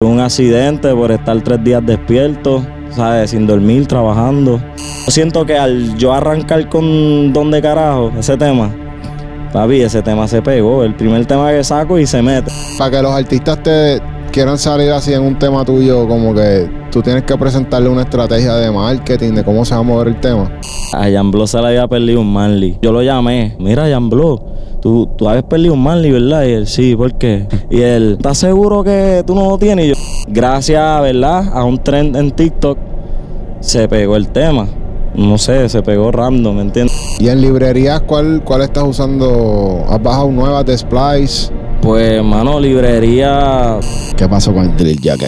Un accidente por estar tres días despierto, ¿sabes? Sin dormir, trabajando. Yo siento que al yo arrancar con ¿Dónde carajo? Ese tema, papi, ese tema se pegó. El primer tema que saco y se mete. Para que los artistas te quieran salir así en un tema tuyo, como que tú tienes que presentarle una estrategia de marketing, de cómo se va a mover el tema. A Jan Blow se le había perdido un Manly. Yo lo llamé, mira Jan Blow tú, tú habías perdido un Manly, ¿verdad? Y él, sí, ¿por qué? Y él, ¿estás seguro que tú no lo tienes? yo, gracias, ¿verdad? A un trend en TikTok se pegó el tema. No sé, se pegó random, ¿me entiendes? ¿Y en librerías cuál, cuál estás usando? ¿Has bajado nuevas de Splice? Pues, mano, librería. ¿Qué pasó con el drill queo?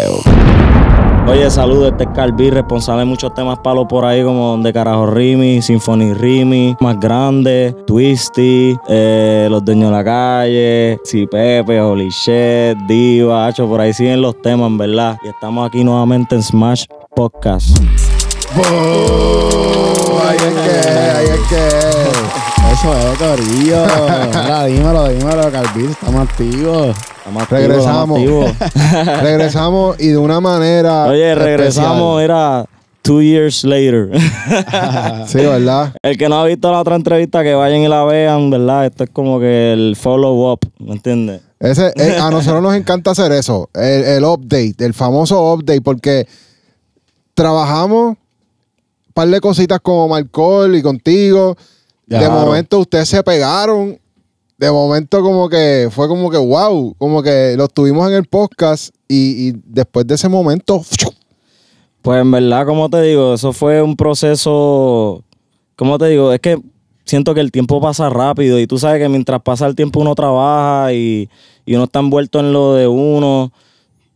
Oye, saludos, este es B, responsable de muchos temas palos por ahí, como Donde Carajo Rimi, Symphony Rimi, Más Grande, Twisty, eh, Los Dueños de la Calle, Si Pepe, Holy Shit, Diva, Hacho, por ahí siguen los temas, verdad. Y estamos aquí nuevamente en Smash Podcast. Eso es, eh, Corillo. dímelo, dímelo, Calvito. Estamos activos. Estamos activos, regresamos. regresamos y de una manera. Oye, regresamos, era. Two years later. sí, ¿verdad? El que no ha visto la otra entrevista, que vayan y la vean, ¿verdad? Esto es como que el follow-up, ¿me entiendes? Eh, a nosotros nos encanta hacer eso, el, update, el famoso update, porque trabajamos un par de cositas con Marcol y contigo, de momento ustedes se pegaron. De momento como que fue como que wow, como que lo tuvimos en el podcast y, después de ese momento... Pues en verdad, como te digo, eso fue un proceso, como te digo, es que siento que el tiempo pasa rápido y tú sabes que mientras pasa el tiempo uno trabaja y, y uno está envuelto en lo de uno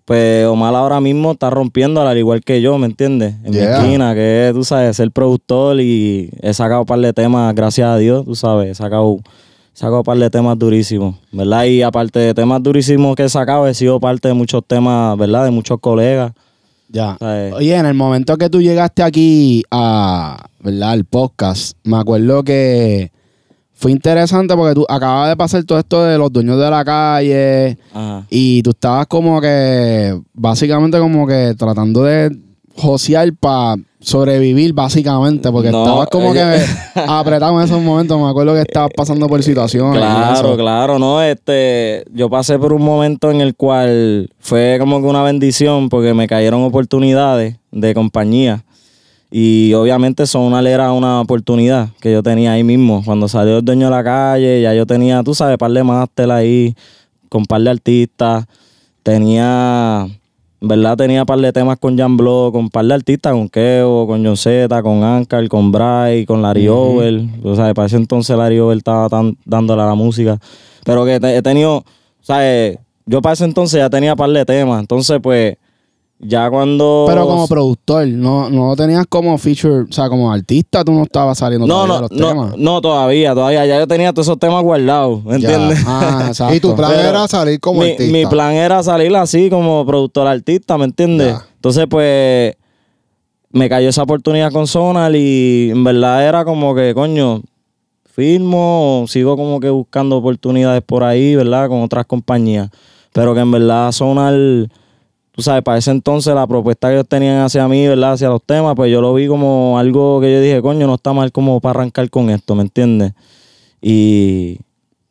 pues Omar ahora mismo está rompiendo al igual que yo, ¿me entiendes? En mi esquina, que tú sabes, ser productor y he sacado un par de temas, gracias a Dios, tú sabes, he sacado, un par de temas durísimos, ¿verdad? Y aparte de temas durísimos que he sacado, he sido parte de muchos temas, ¿verdad? De muchos colegas. Ya. Eh. Oye, en el momento que tú llegaste aquí a, ¿verdad? Al podcast, me acuerdo que fue interesante porque tú acabas de pasar todo esto de los dueños de la calle y tú estabas como que, básicamente como que tratando de josear para sobrevivir básicamente porque estabas como que apretado en esos momentos me acuerdo que estabas pasando por situaciones claro claro no este yo pasé por un momento en el cual fue como que una bendición porque me cayeron oportunidades de compañía y obviamente una era una oportunidad que yo tenía ahí mismo. Cuando salió el dueño de la calle, ya yo tenía, tú sabes, par de máster ahí, con par de artistas. Tenía, ¿verdad? Tenía par de temas con Jan Blow, con par de artistas, con Keo, con John con Ankar, con Bry, con Larry Over. O sea, para ese entonces Larry Over estaba tan, dándole a la música. Pero que he tenido, o sea, yo para ese entonces ya tenía par de temas. Entonces, pues ya cuando. Pero como productor, no, no tenías como feature, o sea, como artista, tú no estabas saliendo no, todavía no, los no, temas. No, todavía, todavía. Ya yo tenía todos esos temas guardados, ¿me ¿entiendes? Ah, y tu plan era salir como mi, artista. Mi plan era salir así, como productor artista, ¿me entiendes? Entonces, pues. Me cayó esa oportunidad con Sonal y en verdad era como que, coño, firmo, sigo como que buscando oportunidades por ahí, ¿verdad? Con otras compañías. Pero que en verdad Sonal tú sabes, para ese entonces la propuesta que ellos tenían hacia mí, ¿verdad? Hacia los temas, pues yo lo vi como algo que yo dije, coño, no está mal como para arrancar con esto, ¿me entiendes? Y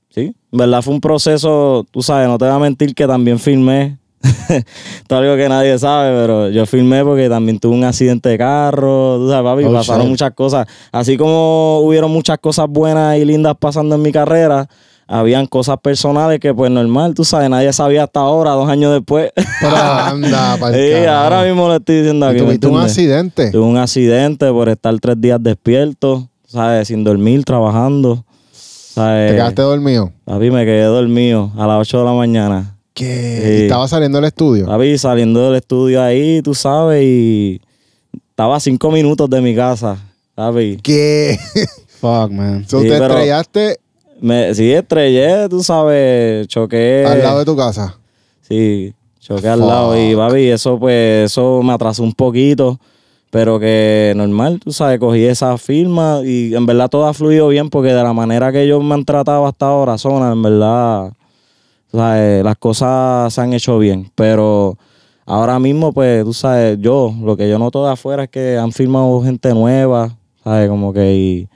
sí, ¿verdad? Fue un proceso, tú sabes, no te voy a mentir que también filmé. Esto es algo que nadie sabe, pero yo filmé porque también tuve un accidente de carro, tú sabes, papi, oh, pasaron muchas cosas. Así como hubieron muchas cosas buenas y lindas pasando en mi carrera, habían cosas personales que pues normal, tú sabes, nadie sabía hasta ahora, dos años después. Pero anda, Sí, ahora mismo le estoy diciendo aquí. Tuviste un accidente. Tuve un accidente por estar tres días despierto, ¿sabes? Sin dormir, trabajando. ¿sabes? ¿Te quedaste dormido? mí me quedé dormido a las 8 de la mañana. ¿Qué? ¿Y estaba saliendo del estudio? mí saliendo del estudio ahí, tú sabes, y estaba a cinco minutos de mi casa, ¿sabes? ¿Qué? Fuck, man. So, te estrellaste me, sí, estrellé, tú sabes, choqué. Al lado de tu casa. Sí, choqué al lado. Y baby eso pues, eso me atrasó un poquito. Pero que normal, tú sabes, cogí esa firma y en verdad todo ha fluido bien porque de la manera que ellos me han tratado hasta ahora, zona, en verdad, sabes, las cosas se han hecho bien. Pero ahora mismo, pues, tú sabes, yo, lo que yo noto de afuera es que han firmado gente nueva, ¿sabes? Como que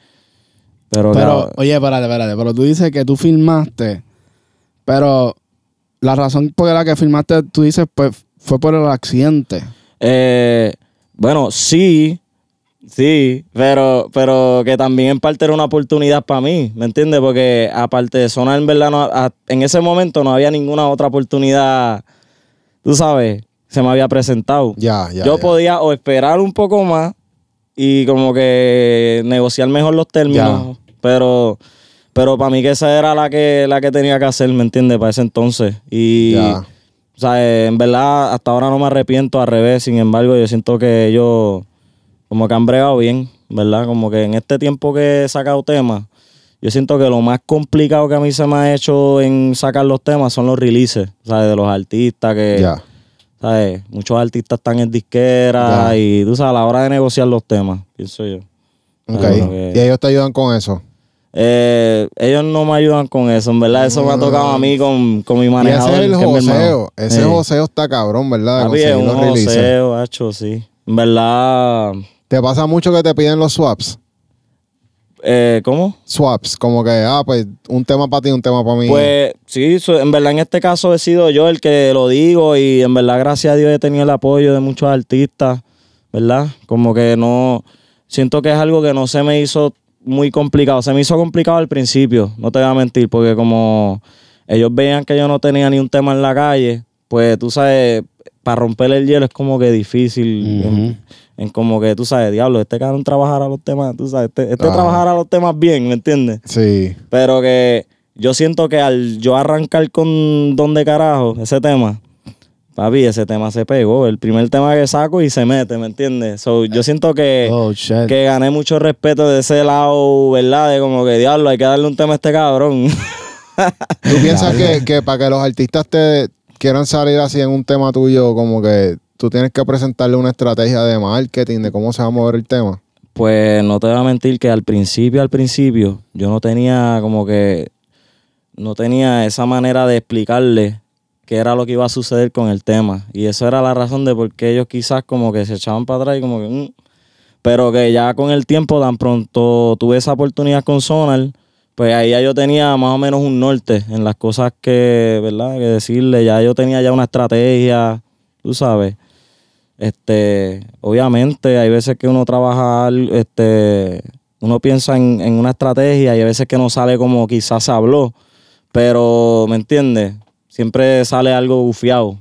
pero, oye, espérate, espérate. Pero tú dices que tú filmaste, pero la razón por la que filmaste, tú dices, pues fue por el accidente. Eh, bueno, sí, sí, pero, pero que también en parte era una oportunidad para mí, ¿me entiendes? Porque aparte de sonar, en verdad, no, en ese momento no había ninguna otra oportunidad, tú sabes, se me había presentado. Ya, Yo podía o esperar un poco más y como que negociar mejor los términos. Pero pero para mí que esa era la que, la que tenía que hacer, ¿me entiendes? Para ese entonces. Y O sea, en verdad, hasta ahora no me arrepiento, al revés. Sin embargo, yo siento que ellos como que han bregado bien, ¿verdad? Como que en este tiempo que he sacado temas, yo siento que lo más complicado que a mí se me ha hecho en sacar los temas son los releases, ¿sabes? De los artistas que... ¿sabes? Muchos artistas están en disquera y tú sabes, a la hora de negociar los temas, pienso yo. Ok. ¿Y ellos te ayudan con eso? Eh, ellos no me ayudan con eso, en verdad eso me ha mm. tocado a mí con, mi manejador. ese es joseo, ese está cabrón, ¿verdad? Sí, es un joseo, hecho, sí. En verdad... ¿Te pasa mucho que te piden los swaps? Eh, ¿Cómo? Swaps, como que, ah, pues un tema para ti, un tema para mí. Pues sí, en verdad en este caso he sido yo el que lo digo y en verdad gracias a Dios he tenido el apoyo de muchos artistas, ¿verdad? Como que no, siento que es algo que no se me hizo muy complicado, se me hizo complicado al principio, no te voy a mentir, porque como ellos veían que yo no tenía ni un tema en la calle, pues tú sabes, para romper el hielo es como que difícil en como que tú sabes, diablo, este cabrón trabajará los temas, tú sabes, este, este trabajará los temas bien, ¿me entiendes? Sí. Pero que yo siento que al yo arrancar con dónde Carajo, ese tema, papi, ese tema se pegó, el primer tema que saco y se mete, ¿me entiendes? yo siento que, oh, que gané mucho respeto de ese lado, ¿verdad? De como que, diablo, hay que darle un tema a este cabrón. ¿Tú piensas que, que para que los artistas te quieran salir así en un tema tuyo, como que tú tienes que presentarle una estrategia de marketing, de cómo se va a mover el tema. Pues no te voy a mentir que al principio, al principio, yo no tenía como que, no tenía esa manera de explicarle qué era lo que iba a suceder con el tema. Y eso era la razón de por qué ellos quizás como que se echaban para atrás y como que... Mm". Pero que ya con el tiempo, tan pronto tuve esa oportunidad con Sonar, pues ahí ya yo tenía más o menos un norte en las cosas que, ¿verdad? Que decirle, ya yo tenía ya una estrategia, tú sabes. Este, obviamente, hay veces que uno trabaja, este, uno piensa en, una estrategia y hay veces que no sale como quizás se habló, pero, ¿me entiendes? Siempre sale algo bufiado,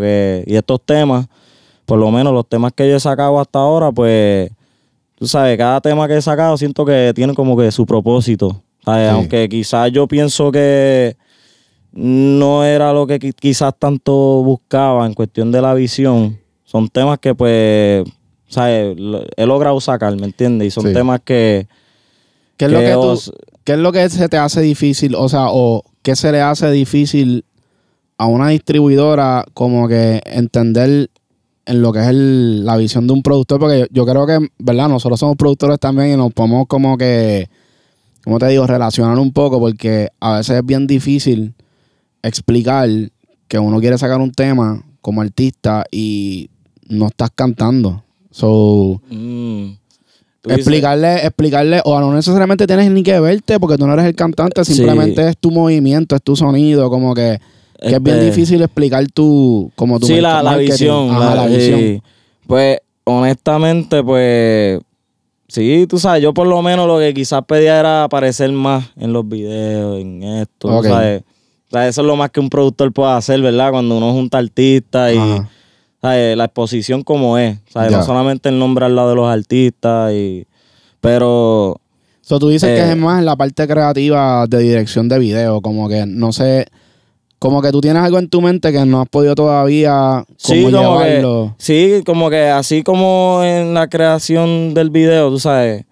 que, y estos temas, por lo menos los temas que yo he sacado hasta ahora, pues, tú sabes, cada tema que he sacado siento que tiene como que su propósito, Aunque quizás yo pienso que no era lo que quizás tanto buscaba en cuestión de la visión son temas que pues, ¿sabes? He logrado sacar, ¿me entiendes? Y son temas que... ¿Qué es, lo que ¿Qué es lo que se te hace difícil? O sea, o qué se le hace difícil a una distribuidora como que entender en lo que es la visión de un productor, porque yo, yo, creo que, ¿verdad? Nosotros somos productores también y nos podemos como que, ¿cómo te digo?, relacionar un poco, porque a veces es bien difícil explicar que uno quiere sacar un tema como artista y no estás cantando. So, mm. explicarle, explicarle, o no necesariamente tienes ni que verte porque tú no eres el cantante, simplemente es tu movimiento, es tu sonido, como que, es bien este- difícil explicar tu, como tu Sí, la, visión, Pues, honestamente, pues, sí, tú sabes, yo por lo menos lo que quizás pedía era aparecer más en los videos, en esto, O sea, eso es lo más que un productor puede hacer, ¿verdad? Cuando uno junta artistas y... ¿sabes? la exposición como es. ¿sabes? No solamente el nombre al lado de los artistas, y, pero... tú dices que es eh. más la parte creativa de dirección de video, como que no sé, como que tú tienes algo en tu mente que no has podido todavía sí, como Que, sí, como que así como en la creación del video, tú sabes,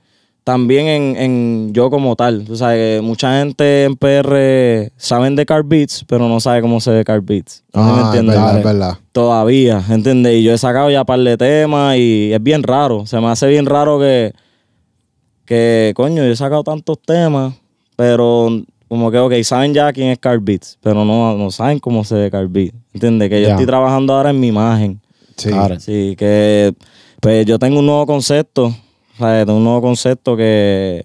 también en, en, yo como tal. O sea, que mucha gente en PR saben de car beats, pero no sabe cómo se ve car beats. ah, Es verdad, es verdad. Todavía, ¿entiendes? Y yo he sacado ya par de temas y es bien raro. Se me hace bien raro que, que coño, yo he sacado tantos temas, pero como que, ok, saben ya quién es car beats, pero no, no saben cómo se ve car beats. ¿Entiendes? Que yo estoy trabajando ahora en mi imagen. Sí. Sí, que pues yo tengo un nuevo concepto de un nuevo concepto que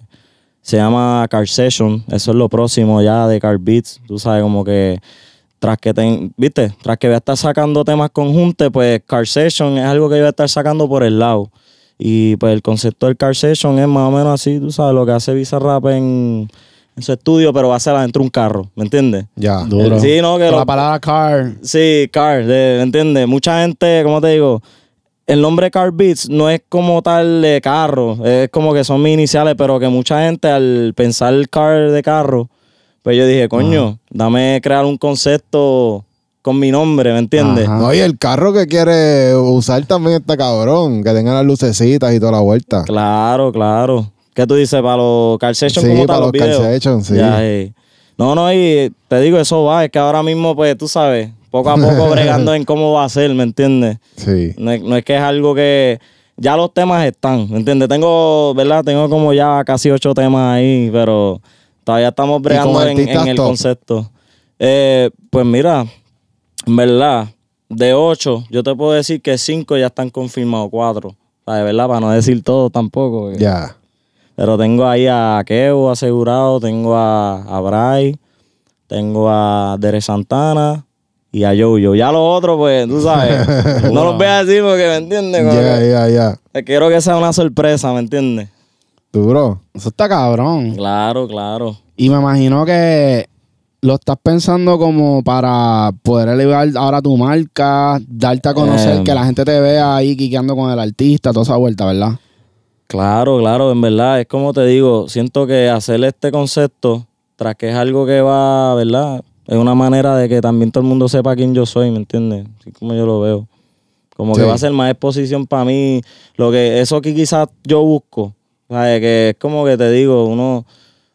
se llama Car Session. Eso es lo próximo ya de Car Beats. Tú sabes, como que tras que viste, tras que voy a estar sacando temas conjuntos, pues Car Session es algo que yo voy a estar sacando por el lado. Y pues el concepto del Car Session es más o menos así, tú sabes, lo que hace visa en, en su estudio, pero va a ser dentro de un carro, ¿me entiendes? Ya, duro. Sí, no, que la palabra car. Sí, car, ¿me entiendes? Mucha gente, ¿cómo te digo? el nombre Car Beats no es como tal de carro, es como que son mis iniciales, pero que mucha gente al pensar el car de carro, pues yo dije, coño, dame crear un concepto con mi nombre, ¿me entiendes? No, y el carro que quiere usar también está cabrón, que tenga las lucecitas y toda la vuelta. Claro, claro. ¿Qué tú dices para los car sessions? Sí, para los, car sessions, sí. Eh. No, no, y te digo, eso va, es que ahora mismo, pues tú sabes poco a poco bregando en cómo va a ser, ¿me entiendes? Sí. No, es que es algo que ya los temas están, ¿me entiendes? Tengo, ¿verdad? Tengo como ya casi ocho temas ahí, pero todavía estamos bregando en, el concepto. Eh, pues mira, ¿verdad? De ocho, yo te puedo decir que cinco ya están confirmados, cuatro. De ¿verdad? Para no decir todo tampoco. Eh. Ya. Pero tengo ahí a Kevo asegurado, tengo a, a Bray, tengo a Dere Santana, y a Jojo. Ya lo otro, pues, tú sabes. no los veas así porque, ¿me entiendes? Ya, ya, ya. Quiero que sea una sorpresa, ¿me entiendes? Tú, bro, Eso está cabrón. Claro, claro. Y me imagino que lo estás pensando como para poder elevar ahora tu marca, darte a conocer, eh. que la gente te vea ahí quiqueando con el artista, toda esa vuelta, ¿verdad? Claro, claro, en verdad, es como te digo, siento que hacer este concepto, tras que es algo que va, ¿verdad? Es una manera de que también todo el mundo sepa quién yo soy, ¿me entiendes? Así como yo lo veo. Como que va a ser más exposición para mí. Lo que, eso aquí quizás yo busco. O que es como que te digo, uno,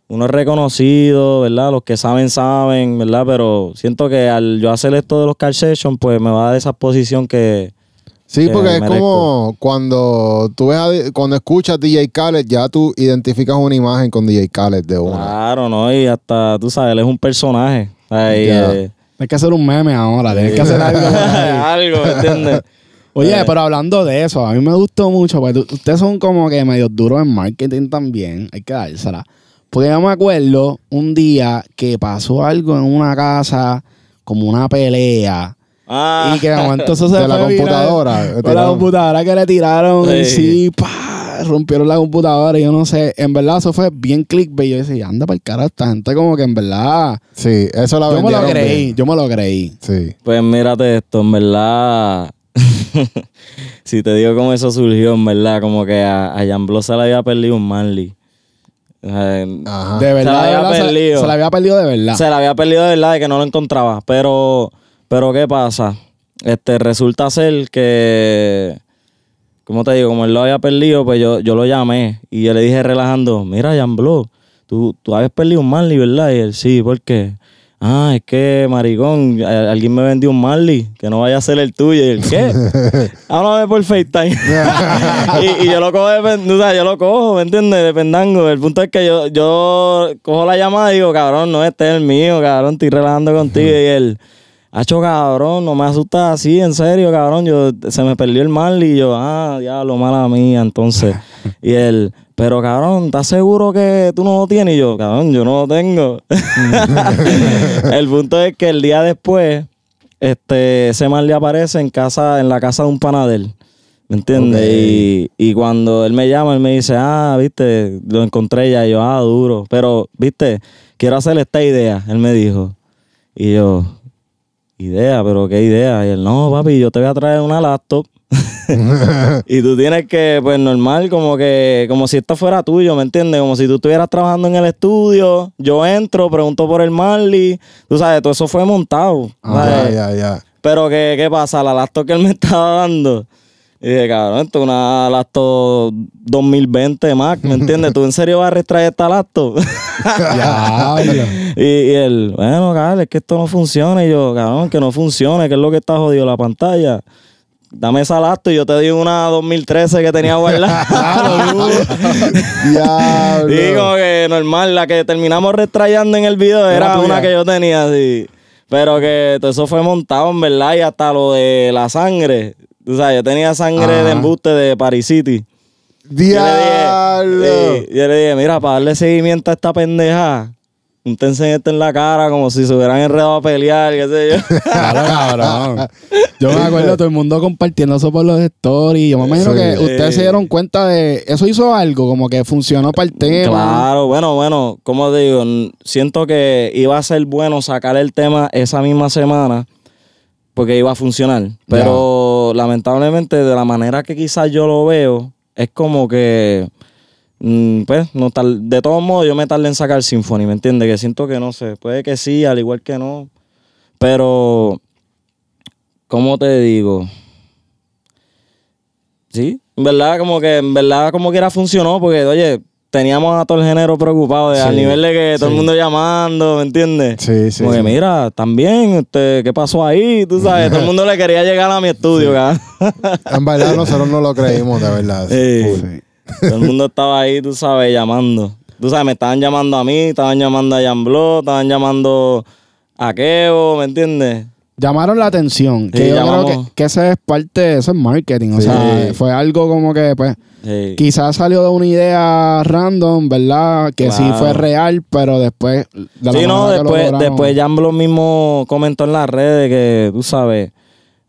uno es reconocido, ¿verdad? Los que saben, saben, ¿verdad? Pero siento que al yo hacer esto de los car sessions, pues me va a dar esa exposición que, Sí, porque es como cuando tú ves a, cuando escuchas DJ Khaled, ya tú identificas una imagen con DJ Khaled de una. Claro, no, y hasta tú sabes, él es un personaje. Ay, Tienes eh. que hacer un meme ahora, tienes que hacer algo. algo, ¿entiendes? Oye, pero hablando de eso, a mí me gustó mucho, porque ustedes son como que medio duros en marketing también, hay que dársela. Porque yo me acuerdo un día que pasó algo en una casa, como una pelea. Ah. Y que de eso De la computadora. De la computadora que le tiraron y sí, pa rompieron la computadora y yo no sé. En verdad, eso fue bien clickbait. Yo decía, anda para el carajo, esta gente como que en verdad. Sí, eso la Yo me lo creí, yo me lo creí. Sí. Pues mírate esto, en verdad. si te digo cómo eso surgió, en verdad, como que a, a Jan se le había perdido un Manly. De verdad, se la había, perdido. Se, se la había perdido de verdad. Se la había perdido de verdad, de que no lo encontraba. Pero, pero ¿qué pasa? Este, resulta ser que como te digo, como él lo había perdido, pues yo, yo lo llamé y yo le dije relajando, mira, Jan tú, tú habías perdido un Marley, ¿verdad? Y él, sí, ¿por qué? Ah, es que, maricón, alguien me vendió un Marley, que no vaya a ser el tuyo. Y el ¿qué? ver por FaceTime. y, yo lo cojo, o yo lo cojo, ¿me entiendes? De pendango. El punto es que yo, yo cojo la llamada y digo, cabrón, no, este es el mío, cabrón, estoy relajando contigo. y él... Hacho, cabrón, no me asustas así, en serio, cabrón. Yo, se me perdió el mal y yo, ah, diablo, mala mía, entonces. y él, pero cabrón, ¿estás seguro que tú no lo tienes? Y yo, cabrón, yo no lo tengo. el punto es que el día después, este, ese mal aparece en casa, en la casa de un panadero, ¿Me entiendes? Y, cuando él me llama, él me dice, ah, viste, lo encontré ya. yo, ah, duro. Pero, viste, quiero hacerle esta idea, él me dijo. Y yo, idea, pero qué idea. Y él, no, papi, yo te voy a traer una laptop. y tú tienes que, pues normal, como que, como si esto fuera tuyo, ¿me entiendes? Como si tú estuvieras trabajando en el estudio, yo entro, pregunto por el Marley, tú sabes, todo eso fue montado. Ah, ya, ya. Pero ¿qué pasa? La laptop que él me estaba dando y dije, cabrón, esto es una laptop 2020 Mac, ¿me entiendes? ¿Tú en serio vas a retraer esta laptop? y, y él, bueno, cabrón, es que esto no funciona. Y yo, cabrón, que no funcione, que es lo que está jodido la pantalla dame esa LASTO y yo te di una 2013 que tenía guardada. Digo que normal, la que terminamos restrayando en el video era, una que yo tenía así. Pero que todo eso fue montado en verdad y hasta lo de la sangre. O sea, yo tenía sangre de embuste de Paris City. ¡Diablo! Yo le, dije, le dije, mira, para darle seguimiento a esta pendeja, un esto en la cara como si se hubieran enredado a pelear, qué sé yo. Claro, cabrón. Yo me acuerdo pues. todo el mundo compartiendo eso por los stories. Yo me imagino que ustedes se dieron cuenta de... Eso hizo algo, como que funcionó para el tema. Claro, bueno, bueno. Como digo, siento que iba a ser bueno sacar el tema esa misma semana porque iba a funcionar. Pero lamentablemente, de la manera que quizás yo lo veo, es como que. Mm, pues, no tal, de todos modos, yo me tardé en sacar Symphony, ¿me entiendes? Que siento que no sé. Puede que sí, al igual que no. Pero. ¿Cómo te digo? Sí, en verdad, como que, en verdad, como era funcionó, porque, oye, teníamos a todo el género preocupado, a nivel de que todo el mundo llamando, ¿me entiendes? Sí, sí. Porque mira, también, usted, ¿qué pasó ahí? Tú sabes, todo el mundo le quería llegar a mi estudio, acá. En verdad nosotros no lo creímos, de verdad. Sí. Todo el mundo estaba ahí, tú sabes, llamando. Tú sabes, me estaban llamando a mí, estaban llamando a Jan estaban llamando a Kevo, ¿me entiendes? llamaron la atención. Que creo que, ese es parte, de eso es marketing. O sea, fue algo como que, pues, quizás salió de una idea random, ¿verdad? Que sí fue real, pero después. sí, no, después, lo después lo mismo comentó en las redes que, tú sabes,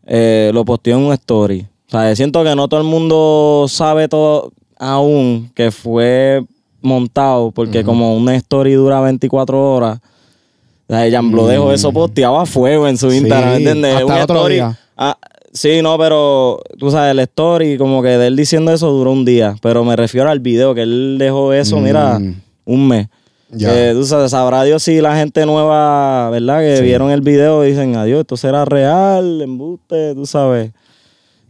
eh, lo posteó en un story. O sea, siento que no todo el mundo sabe todo aún que fue montado, porque como un story dura 24 horas ella lo dejó eso mm. posteaba fuego en su Instagram, ¿entiendes? Hasta una otro ah, sí, no, pero tú sabes, el story como que de él diciendo eso duró un día, pero me refiero al video que él dejó eso, mira, mm. un mes. Ya. tú sabes, sabrá Dios si la gente nueva, ¿verdad? Que vieron el video dicen, adiós, esto será real, embuste, tú sabes.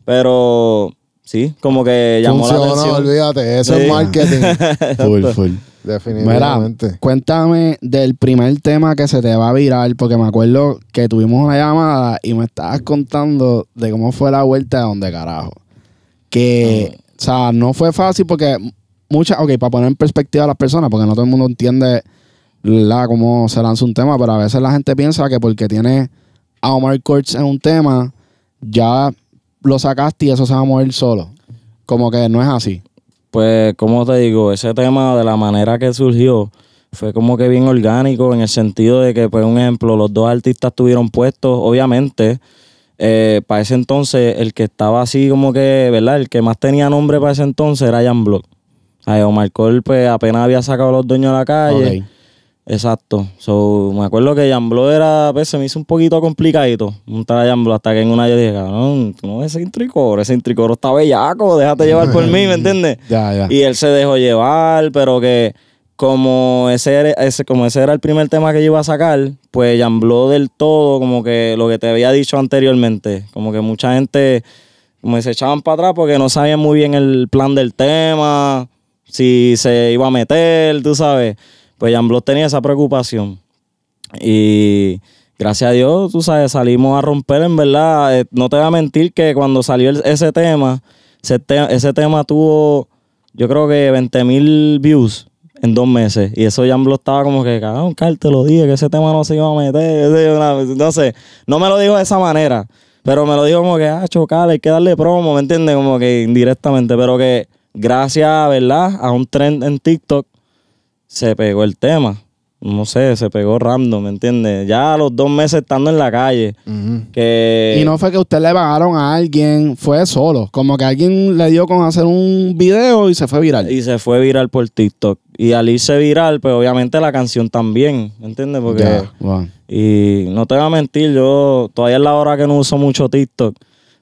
Pero sí, como que llamó la atención. olvídate, eso es marketing. full, full. Definitivamente. cuéntame del primer tema que se te va a virar, porque me acuerdo que tuvimos una llamada y me estabas contando de cómo fue la vuelta de donde carajo. Que, o sea, no fue fácil porque muchas, ok, para poner en perspectiva a las personas, porque no todo el mundo entiende la, cómo se lanza un tema, pero a veces la gente piensa que porque tiene a Omar Courts en un tema, ya lo sacaste y eso se va a mover solo. Como que no es así. Pues, como te digo, ese tema de la manera que surgió fue como que bien orgánico en el sentido de que, por pues, un ejemplo, los dos artistas tuvieron puestos, obviamente. Eh, para ese entonces, el que estaba así como que, ¿verdad? El que más tenía nombre para ese entonces era Jan Block. Omar Cole, pues, apenas había sacado a los dueños de la calle. Exacto. So, me acuerdo que Jambló era, pues, se me hizo un poquito complicadito montar a Jambló hasta que en una yo dije, cabrón, no ese intricoro, ese intricoro está bellaco, déjate llevar por mí, ¿me entiendes? Y él se dejó llevar, pero que como ese, era, ese, como ese era el primer tema que yo iba a sacar, pues Jambló del todo, como que lo que te había dicho anteriormente, como que mucha gente como se echaban para atrás porque no sabían muy bien el plan del tema, si se iba a meter, tú sabes. Pues Jan Bloss tenía esa preocupación. Y gracias a Dios, tú sabes, salimos a romper, en verdad. Eh, no te voy a mentir que cuando salió ese tema, ese, tema tuvo, yo creo que 20 mil views en dos meses. Y eso Jan Bloss estaba como que, cagón, Carl, te lo dije, que ese tema no se iba a meter. Entonces, no me lo dijo de esa manera. Pero me lo dijo como que, ah, chocale, hay que darle promo, ¿me entiendes? Como que indirectamente. Pero que gracias, ¿verdad? A un trend en TikTok se pegó el tema. No sé, se pegó random, ¿me entiendes? Ya a los dos meses estando en la calle. que... Y no fue que usted le pagaron a alguien, fue solo. Como que alguien le dio con hacer un video y se fue viral. Y se fue viral por TikTok. Y al irse viral, pues obviamente la canción también, ¿me entiendes? Porque... Y no te voy a mentir, yo todavía es la hora que no uso mucho TikTok.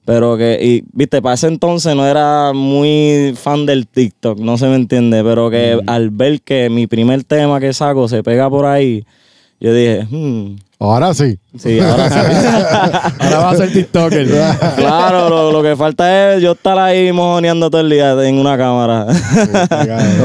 Pero que, y viste, para ese entonces no era muy fan del TikTok, no se me entiende, pero que mm. al ver que mi primer tema que saco se pega por ahí, yo dije, hmm. Ahora sí. Sí, ahora sí. ahora va a ser TikToker. claro, lo, que falta es yo estar ahí mojoneando todo el día en una cámara.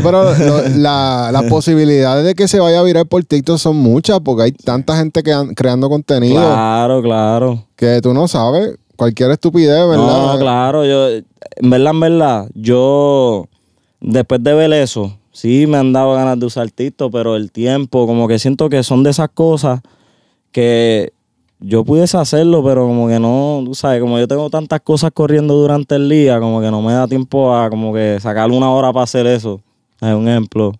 pero las posibilidades de que se vaya a virar por TikTok son muchas porque hay tanta gente creando contenido. Claro, claro. Que tú no sabes cualquier estupidez, ¿verdad? No, claro, yo, en verdad, en verdad, yo después de ver eso, sí me han dado ganas de usar TikTok, pero el tiempo, como que siento que son de esas cosas que yo pudiese hacerlo, pero como que no, tú sabes, como yo tengo tantas cosas corriendo durante el día, como que no me da tiempo a como que sacar una hora para hacer eso. Es un ejemplo.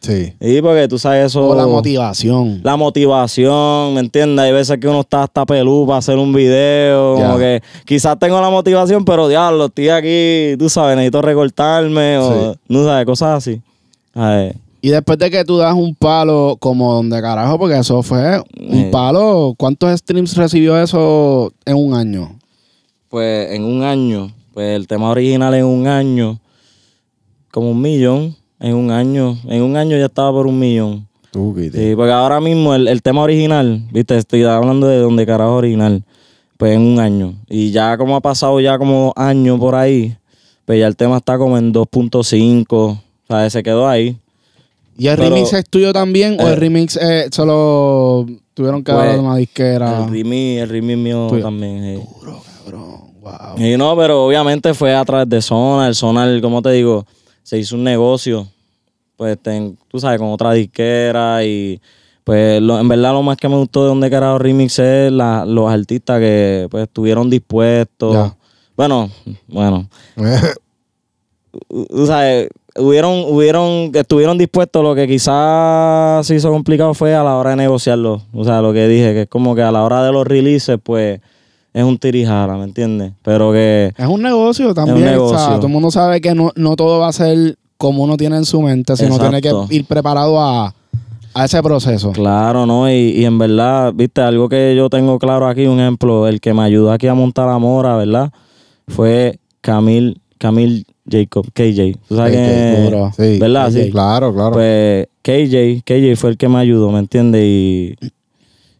Sí. Y porque tú sabes eso. la motivación. La motivación, ¿me entiendes? Hay veces que uno está hasta pelú para hacer un video. Como que quizás tengo la motivación, pero diablo, estoy aquí, tú sabes, necesito recortarme o, no sabes, cosas así. A ver. Y después de que tú das un palo como donde carajo, porque eso fue un eh. palo, ¿cuántos streams recibió eso en un año? Pues en un año, pues el tema original en un año, como un millón. En un año, en un año ya estaba por un millón. Tú, sí, porque ahora mismo el, tema original, viste, estoy hablando de donde carajo original, pues en un año. Y ya como ha pasado ya como año por ahí, pues ya el tema está como en 2.5, o sea, se quedó ahí. ¿Y el remix es tuyo también? ¿O el eh, remix eh, solo tuvieron que dar pues, una disquera? El remix, el remix mío también. cabrón. Wow. Y no, pero obviamente fue a través de Sonar. El Sonar, como te digo, se hizo un negocio, pues tú sabes, con otra disquera y pues en verdad lo más que me gustó de Donde quedaron Remix es los artistas que pues estuvieron dispuestos. Bueno, bueno. tú sabes, hubieron, hubieron, estuvieron dispuestos, lo que quizás se hizo complicado fue a la hora de negociarlo. O sea, lo que dije, que es como que a la hora de los releases, pues es un tirijara, ¿me entiendes? Pero que... Es un negocio también. todo el mundo sabe que no, todo va a ser como uno tiene en su mente, sino tiene que ir preparado a, ese proceso. Claro, ¿no? Y, y, en verdad, viste, algo que yo tengo claro aquí, un ejemplo, el que me ayudó aquí a montar la mora, ¿verdad? Fue Camil, Camil Jacob, KJ. ¿Tú sabes que, ¿Verdad? Sí. Claro, claro. Pues KJ, KJ fue el que me ayudó, ¿me entiendes? Y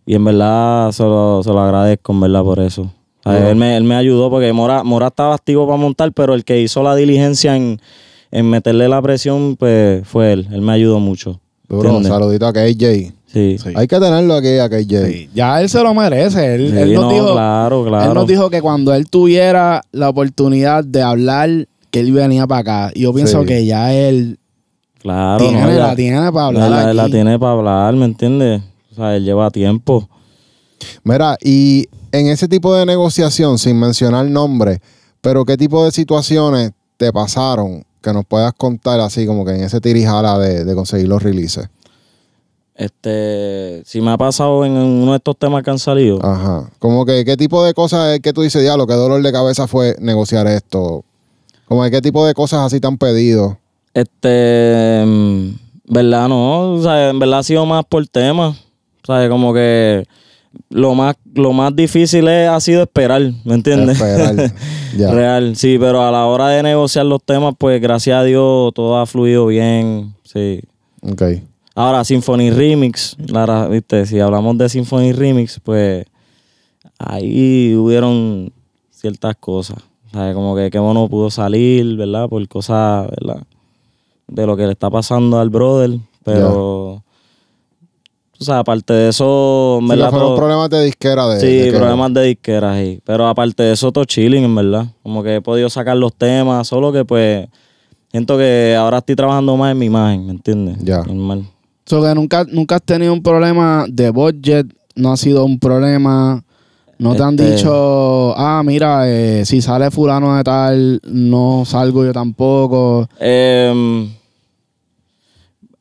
y en verdad se lo, agradezco, en verdad, por eso. él, me, él, me, ayudó porque Mora, Mora estaba activo para montar, pero el que hizo la diligencia en, meterle la presión pues fue él. Él me ayudó mucho. un saludito a KJ. Sí. Hay que tenerlo aquí a KJ. Ya él se lo merece. Él, nos dijo, Él nos dijo que cuando él tuviera la oportunidad de hablar, que él venía para acá. yo pienso que ya él... Claro. no, la, tiene para hablar. La, la tiene para hablar, ¿me entiendes? sea, él lleva tiempo. Mira, y en ese tipo de negociación, sin mencionar nombres, pero ¿qué tipo de situaciones te pasaron que nos puedas contar así como que en ese tirijala de, conseguir los releases? Este, si me ha pasado en uno de estos temas que han salido. Ajá. Como que, ¿qué tipo de cosas es que tú dices, diablo, qué dolor de cabeza fue negociar esto? Como que, ¿qué tipo de cosas así te han pedido? Este, mm, verdad no, o sea, en verdad ha sido más por temas ¿Sabes? Como que lo más, lo más difícil ha sido esperar, ¿me entiendes? Esperar. Real, sí, pero a la hora de negociar los temas, pues gracias a Dios todo ha fluido bien, sí. Ok. Ahora, Symphony Remix, la viste, si hablamos de Symphony Remix, pues ahí hubieron ciertas cosas. ¿sabes? Como que qué no pudo salir, ¿verdad? Por cosas, ¿verdad? De lo que le está pasando al brother, pero... O sea, aparte de eso, me verdad. fueron problemas de disquera. De, sí, problemas de disquera, sí. Pero aparte de eso, todo chilling, en verdad. Como que he podido sacar los temas, solo que pues. Siento que ahora estoy trabajando más en mi imagen, ¿me entiendes? Ya. que nunca, nunca has tenido un problema de budget, no ha sido un problema. No te han este dicho, ah, mira, eh, si sale fulano de tal, no salgo yo tampoco. Eh,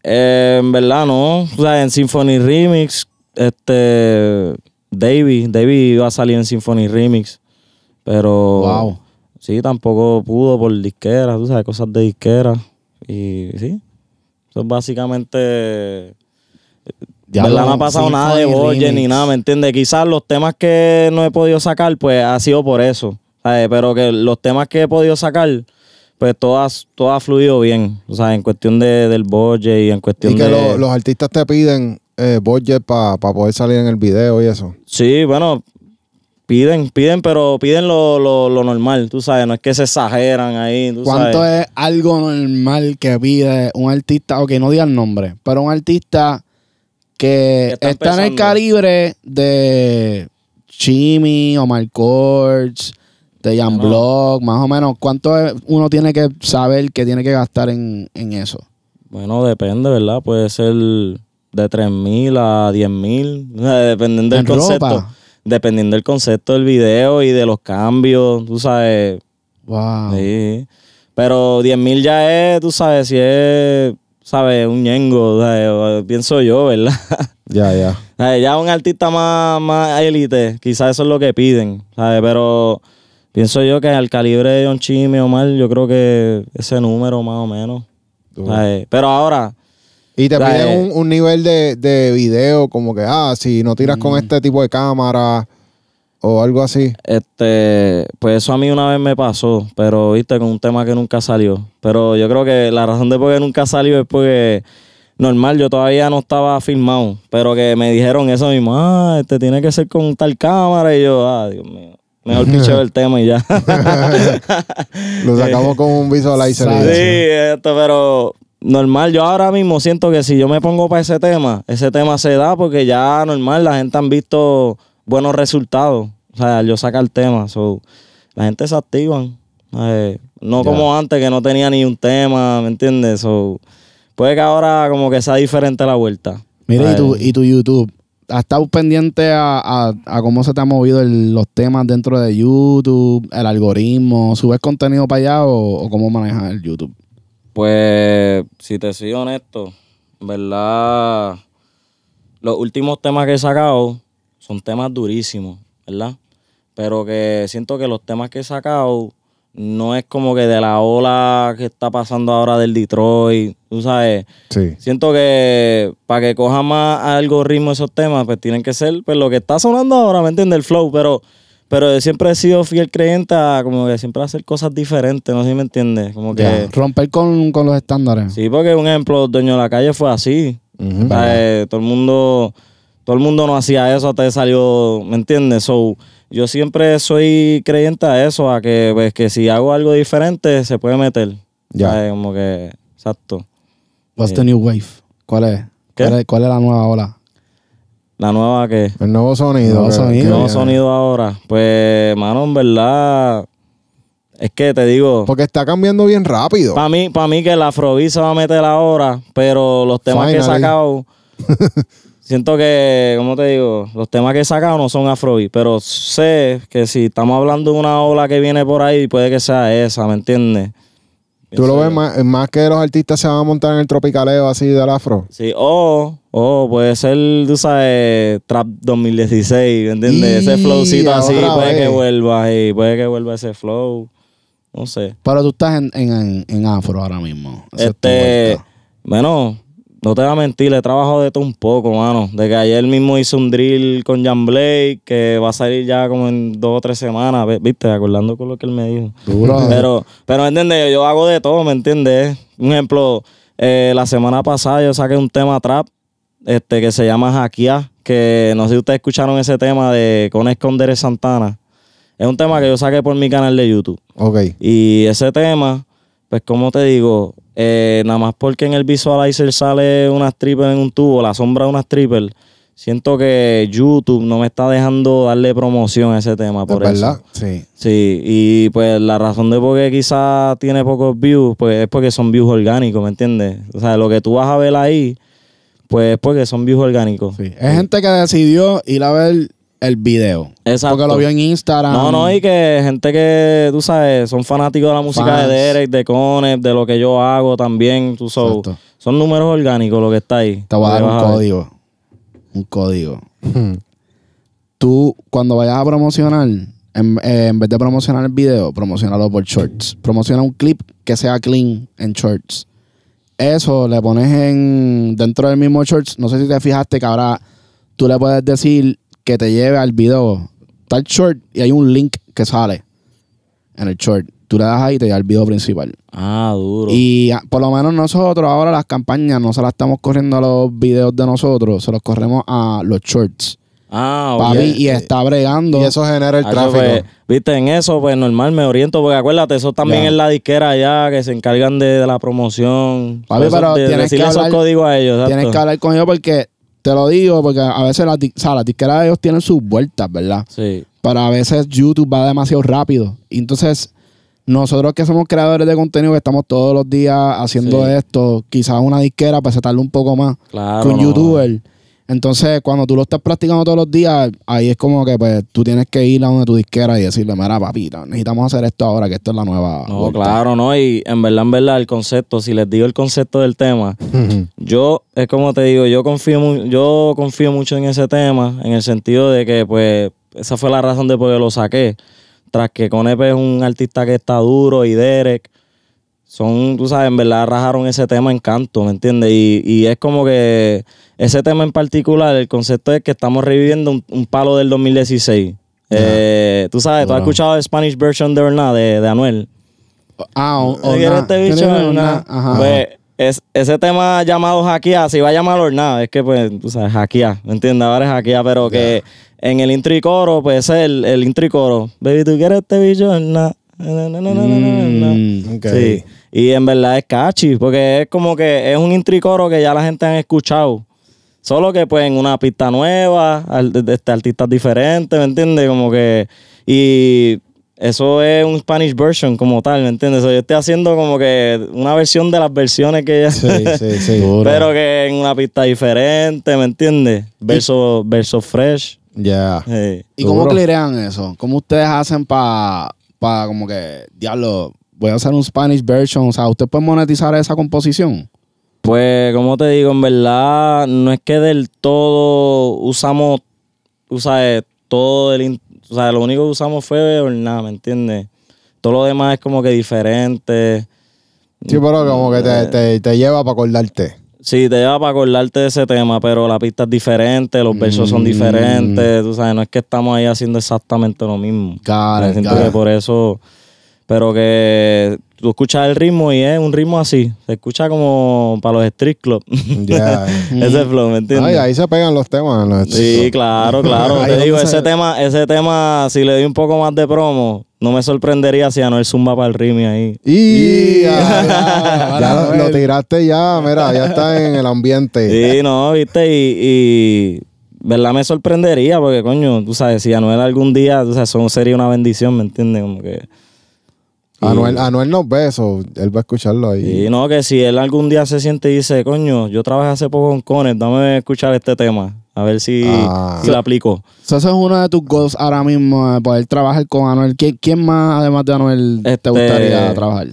eh, en verdad, no. O sea, en Symphony Remix, este. David, David iba a salir en Symphony Remix. Pero. Wow. Sí, tampoco pudo por disquera, tú sabes, cosas de disquera. Y sí. Eso básicamente. Ya ¿verdad? no ha pasado nada de Voyage ni nada, ¿me entiendes? Quizás los temas que no he podido sacar, pues ha sido por eso. ¿sabes? Pero que los temas que he podido sacar pues todo ha, ha fluido bien. O sea, en cuestión de, del budget y en cuestión de... Y que los artistas te piden eh, para poder salir en el video y eso. Sí, bueno, piden, piden, pero piden lo, normal, tú sabes, no es que se exageran ahí. ¿tú ¿Cuánto es algo normal que pide un artista, ok, no diga el nombre, pero un artista que está, en el calibre de Chimi, Omar Courts, de Jan más o menos, ¿cuánto uno tiene que saber que tiene que gastar en, eso? Bueno, depende, ¿verdad? Puede ser de mil a mil dependiendo del concepto. Dependiendo del concepto del video y de los cambios, tú sabes. Wow. Sí. Pero 10.000 ya es, tú sabes, si es, sabes, un ñengo, pienso yo, ¿verdad? Ya, ya. Ya un artista más élite, quizás eso es lo que piden, ¿sabes? Pero Pienso yo que al calibre de John chime o mal, yo creo que ese número más o menos. Eh, pero ahora. Y te piden eh, un, nivel de, de, video, como que, ah, si no tiras con mm. este tipo de cámara o algo así. Este, pues eso a mí una vez me pasó, pero viste, con un tema que nunca salió. Pero yo creo que la razón de por qué nunca salió es porque normal, yo todavía no estaba filmado, pero que me dijeron eso mismo, ah, este tiene que ser con tal cámara, y yo, ah, Dios mío. Mejor picheo el tema y ya. Lo sacamos con un visualizer. Sí, esto, pero normal, yo ahora mismo siento que si yo me pongo para ese tema, ese tema se da porque ya normal, la gente han visto buenos resultados. O sea, yo saca el tema. la gente se activa. Eh, no como antes que no tenía ni un tema, ¿me entiendes? So, puede que ahora como que sea diferente la vuelta. Mira, y tu, eh. y tu YouTube, ¿Has estado pendiente a, cómo se te han movido los temas dentro de YouTube, el algoritmo? ¿Subes contenido para allá o, cómo manejas el YouTube? Pues, si te soy honesto, ¿verdad? Los últimos temas que he sacado son temas durísimos, ¿verdad? Pero que siento que los temas que he sacado no es como que de la ola que está pasando ahora del Detroit, tú sabes. Siento que para que coja más algo ritmo esos temas, pues tienen que ser pues, lo que está sonando ahora, ¿me entiendes? El flow, pero, pero siempre he sido fiel creyente a como que siempre hacer cosas diferentes, no si me entiendes. Como que... Romper con, los estándares. Sí, porque un ejemplo, Dueño de la Calle fue así. Eh, todo el mundo... Todo el mundo no hacía eso hasta que salió, ¿me entiendes? So, yo siempre soy creyente a eso, a que, pues, que si hago algo diferente se puede meter. Ya. Como que, exacto. What's the eh, new wave? ¿Cuál es? ¿Cuál, es, la nueva ola? La nueva qué? El nuevo sonido. El nuevo, sonido. ahora. Pues, mano, en verdad... Es que te digo. Porque está cambiando bien rápido. Para mí, mí que la afrovisa va a meter ahora, pero los temas que he sacado siento que, como te digo, los temas que he sacado no son afro, pero sé que si estamos hablando de una ola que viene por ahí, puede que sea esa, ¿me entiendes? ¿Tú lo ves más, que los artistas se van a montar en el tropicaleo así del afro? Sí, o, puede ser, tú sabes, Trap 2016, ¿entiendes? Ese flowcito así, puede que vuelva ahí, puede que vuelva ese flow, no sé. Pero tú estás en, en, en afro ahora mismo. este, bueno, no te voy a mentir, he trabajado de todo un poco, mano. De que ayer mismo hice un drill con Jan Blake, que va a salir ya como en dos o tres semanas, ¿viste? Acordando con lo que él me dijo. pero, pero, ¿me Yo hago de todo, ¿me entiendes? Un ejemplo, eh, la semana pasada yo saqué un tema trap este, que se llama Hakia, que no sé si ustedes escucharon ese tema de Con Esconder Santana. Es un tema que yo saqué por mi canal de YouTube. Ok. Y ese tema pues como te digo, eh, nada más porque en el visualizer sale una stripper en un tubo, la sombra de una stripper, siento que YouTube no me está dejando darle promoción a ese tema por verdad, sí. Sí, y pues la razón de por qué quizás tiene pocos views, pues es porque son views orgánicos, ¿me entiendes? O sea, lo que tú vas a ver ahí, pues es porque son views orgánicos. Sí. Es gente que decidió ir a ver el video. Exacto. Porque lo vio en Instagram. No, no, y que gente que, tú sabes, son fanáticos de la música de Derek, de Conner... de lo que yo hago también, tú sabes. son números orgánicos lo que está ahí. Te voy a dar un código. Un código. Hmm. Tú, cuando vayas a promocionar, en, eh, en, vez de promocionar el video, promocionalo por shorts. Promociona un clip que sea clean en shorts. Eso le pones en dentro del mismo shorts. No sé si te fijaste que ahora tú le puedes decir que te lleve al video, tal short, y hay un link que sale en el short. Tú le das ahí y te lleva al video principal. Ah, duro. Y ah, por lo menos nosotros ahora las campañas no se las estamos corriendo a los videos de nosotros, se los corremos a los shorts. Ah, Papi, y está bregando. Y eso genera el pues, tráfico. Viste, en eso, pues normal me oriento, porque acuérdate, eso también es la disquera allá que se encargan de, la promoción. Papi, pero tienes que código a ellos. Tienes que hablar con ellos porque te lo digo porque a veces la la disqueras de ellos tienen sus vueltas, ¿verdad? Sí. Pero a veces YouTube va demasiado rápido. Y entonces, nosotros que somos creadores de contenido, que estamos todos los días haciendo esto, quizás una disquera para pues, un poco más con YouTube entonces, cuando tú lo estás practicando todos los días, ahí es como que pues tú tienes que ir a donde tu disquera y decirle, mira, papita, necesitamos hacer esto ahora, que esto es la nueva. No, claro, no. Y en verdad, en verdad, el concepto, si les digo el concepto del tema, yo, es como te digo, yo confío, yo confío mucho en ese tema, en el sentido de que, pues, esa fue la razón de por qué lo saqué. Tras que Conepe es un artista que está duro y Derek son, tú sabes, en verdad rajaron ese tema en canto, ¿me entiendes? Y, es como que ese tema en particular, el concepto es que estamos reviviendo un, palo del 2016. Eh, tú sabes, tú has escuchado la Spanish version de de, Anuel. Ah, este pues, es, ese tema llamado Jaquia, si va a llamar nada es que pues, tú sabes, Jaquia, ¿me entiendes? Ahora es pero que en el Intricoro, pues es el, Intricoro. Baby, tú quieres este bicho no. Mm, Sí. Y en verdad es catchy, porque es como que es un intricoro que ya la gente ha escuchado. Solo que pues en una pista nueva, este, artistas diferentes, ¿me entiendes? Como que... Y eso es un Spanish version como tal, ¿me entiendes? yo estoy haciendo como que una versión de las versiones que ya... Sí, sí, sí. pero que en una pista diferente, ¿me entiendes? Verso, verso fresh. Ya. Yeah. ¿Y cómo crean eso? ¿Cómo ustedes hacen para, como que, diablo, voy a hacer un Spanish version. O sea, ¿usted puede monetizar esa composición? Pues, como te digo, en verdad, no es que del todo usamos, usa todo el, o sea, lo único que usamos fue nada, ¿me entiendes? Todo lo demás es como que diferente. Sí, pero como que te, eh. lleva para acordarte. Sí, te lleva para acordarte de ese tema, pero la pista es diferente, los versos son mm. diferentes, tú sabes, no es que estamos ahí haciendo exactamente lo mismo. Claro, que por eso pero que tú escuchas el ritmo y es un ritmo así. Se escucha como para los street club Yeah. ese flow, ¿me entiendes? Ay, ahí se pegan los temas. Los sí, claro, claro. Te digo, ese tema, ese tema, si le doy un poco más de promo, no me sorprendería si Anuel zumba para el Rimi ahí. Y ya, lo, tiraste ya, mira, ya está en el ambiente. Sí, no, viste, y, verdad me sorprendería porque, coño, tú sabes, si Anuel algún día, tú sabes, eso sería una bendición, ¿me entiendes? Como que... Anuel, Anuel nos ve eso, él va a escucharlo ahí. Y no, que si él algún día se siente y dice, coño, yo trabajé hace poco con Conner dame escuchar este tema, a ver si, ah. lo aplico. eso es uno de tus goals ahora mismo, eh, poder trabajar con Anuel. ¿Quién, más, además de Anuel, te este, gustaría trabajar?